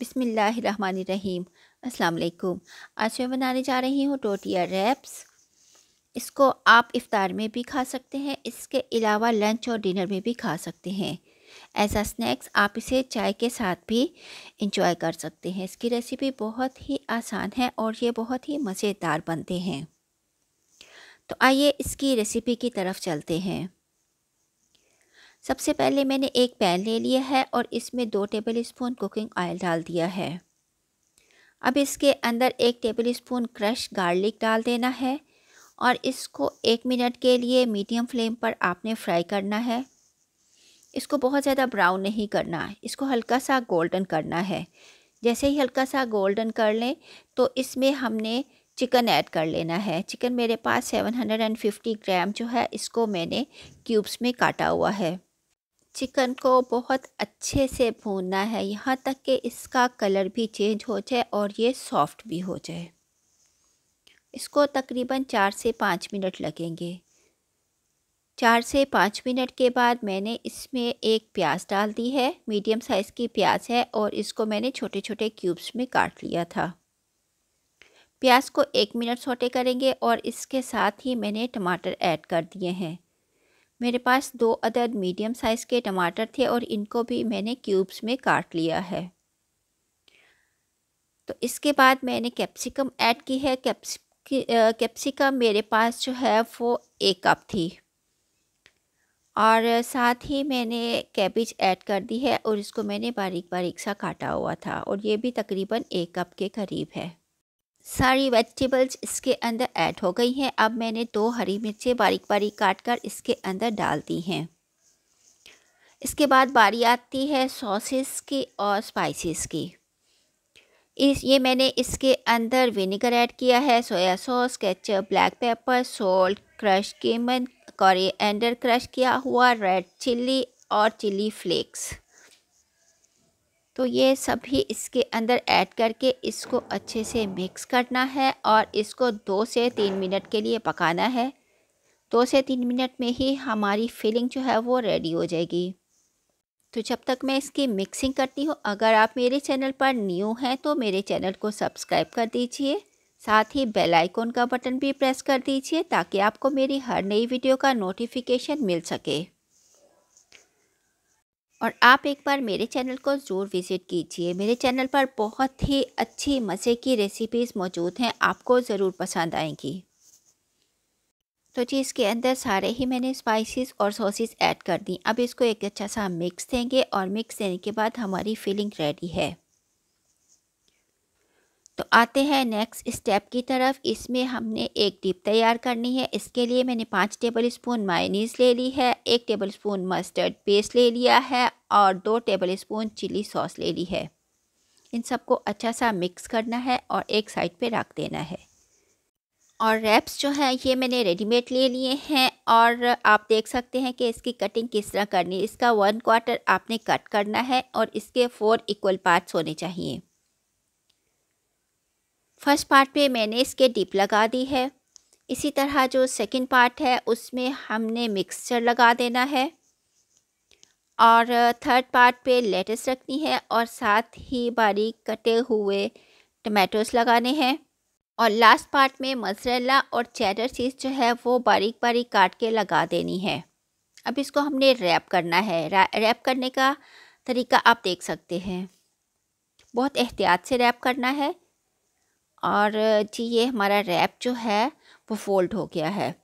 बिसमीम असलकुम आज मैं बनाने जा रही हूँ टोटिया रैप्स इसको आप इफ़ार में भी खा सकते हैं इसके अलावा लंच और डिनर में भी खा सकते हैं ऐसा स्नैक्स आप इसे चाय के साथ भी इंजॉय कर सकते हैं इसकी रेसिपी बहुत ही आसान है और ये बहुत ही मज़ेदार बनते हैं तो आइए इसकी रेसिपी की तरफ चलते हैं सबसे पहले मैंने एक पैन ले लिया है और इसमें दो टेबल स्पून कुकिंग ऑयल डाल दिया है अब इसके अंदर एक टेबल स्पून क्रश गार्लिक डाल देना है और इसको एक मिनट के लिए मीडियम फ्लेम पर आपने फ्राई करना है इसको बहुत ज़्यादा ब्राउन नहीं करना इसको हल्का सा गोल्डन करना है जैसे ही हल्का सा गोल्डन कर लें तो इसमें हमने चिकन ऐड कर लेना है चिकन मेरे पास 750 ग्राम जो है इसको मैंने क्यूब्स में काटा हुआ है चिकन को बहुत अच्छे से भूनना है यहाँ तक कि इसका कलर भी चेंज हो जाए और ये सॉफ्ट भी हो जाए इसको तकरीबन चार से पाँच मिनट लगेंगे चार से पाँच मिनट के बाद मैंने इसमें एक प्याज डाल दी है मीडियम साइज़ की प्याज है और इसको मैंने छोटे छोटे क्यूब्स में काट लिया था प्याज को एक मिनट सोटे करेंगे और इसके साथ ही मैंने टमाटर ऐड कर दिए हैं मेरे पास दो अदद मीडियम साइज़ के टमाटर थे और इनको भी मैंने क्यूब्स में काट लिया है तो इसके बाद मैंने कैप्सिकम ऐड की है कैप्सिकम मेरे पास जो है वो एक कप थी और साथ ही मैंने कैबिज ऐड कर दी है और इसको मैंने बारीक बारीक सा काटा हुआ था और ये भी तकरीबन एक कप के करीब है सारी वेजिटेबल्स इसके अंदर ऐड हो गई हैं अब मैंने दो हरी मिर्चें बारीक बारीक काट कर इसके अंदर डाल दी हैं इसके बाद बारी आती है सॉसेस की और स्पाइसेस की इस ये मैंने इसके अंदर विनेगर ऐड किया है soya sauce ketchup black pepper salt crush cumin coriander crush किया हुआ रेड चिल्ली और चिल्ली फ्लेक्स तो ये सभी इसके अंदर ऐड करके इसको अच्छे से मिक्स करना है और इसको दो से तीन मिनट के लिए पकाना है दो से तीन मिनट में ही हमारी फिलिंग जो है वो रेडी हो जाएगी तो जब तक मैं इसकी मिक्सिंग करती हूँ अगर आप मेरे चैनल पर न्यू हैं तो मेरे चैनल को सब्सक्राइब कर दीजिए साथ ही बेल आइकॉन का बटन भी प्रेस कर दीजिए ताकि आपको मेरी हर नई वीडियो का नोटिफिकेशन मिल सके और आप एक बार मेरे चैनल को ज़रूर विज़िट कीजिए मेरे चैनल पर बहुत ही अच्छी मज़े की रेसिपीज़ मौजूद हैं आपको ज़रूर पसंद आएंगी तो जी इसके अंदर सारे ही मैंने स्पाइसेस और सॉसेस ऐड कर दी अब इसको एक अच्छा सा मिक्स देंगे और मिक्स देने के बाद हमारी फिलिंग रेडी है तो आते हैं नेक्स्ट स्टेप की तरफ इसमें हमने एक डिप तैयार करनी है इसके लिए मैंने पाँच टेबल स्पून मायनीस ले ली है एक टेबल स्पून मस्टर्ड पेस्ट ले लिया है और दो टेबल स्पून चिली सॉस ले ली है इन सबको अच्छा सा मिक्स करना है और एक साइड पे रख देना है और रैप्स जो हैं ये मैंने रेडीमेड ले लिए हैं और आप देख सकते हैं कि इसकी कटिंग किस तरह करनी है इसका वन क्वार्टर आपने कट करना है और इसके फोर इक्वल पार्ट्स होने चाहिए फर्स्ट पार्ट पे मैंने इसके डिप लगा दी है इसी तरह जो सेकंड पार्ट है उसमें हमने मिक्सचर लगा देना है और थर्ड पार्ट पे लेटस रखनी है और साथ ही बारीक कटे हुए टमाटोस लगाने हैं और लास्ट पार्ट में मसरेला और चैडर चीज़ जो है वो बारीक बारीक काट के लगा देनी है अब इसको हमने रैप करना है रैप करने का तरीका आप देख सकते हैं बहुत एहतियात से रैप करना है और जी ये हमारा रैप जो है वो फोल्ड हो गया है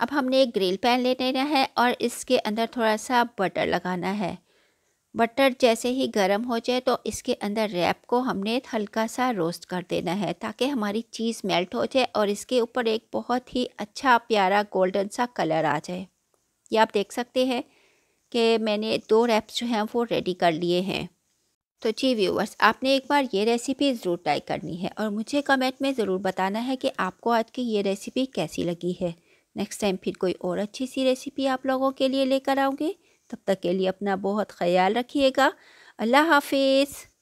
अब हमने एक ग्रिल पैन ले लेना है और इसके अंदर थोड़ा सा बटर लगाना है बटर जैसे ही गर्म हो जाए तो इसके अंदर रैप को हमने हल्का सा रोस्ट कर देना है ताकि हमारी चीज़ मेल्ट हो जाए और इसके ऊपर एक बहुत ही अच्छा प्यारा गोल्डन सा कलर आ जाए ये आप देख सकते हैं कि मैंने दो रैप्स जो हैं वो रेडी कर लिए हैं तो जी व्यूवर्स आपने एक बार ये रेसिपी ज़रूर ट्राई करनी है और मुझे कमेंट में ज़रूर बताना है कि आपको आज की ये रेसिपी कैसी लगी है नेक्स्ट टाइम फिर कोई और अच्छी सी रेसिपी आप लोगों के लिए लेकर आऊँगी तब तक के लिए अपना बहुत ख्याल रखिएगा अल्लाह हाफिज़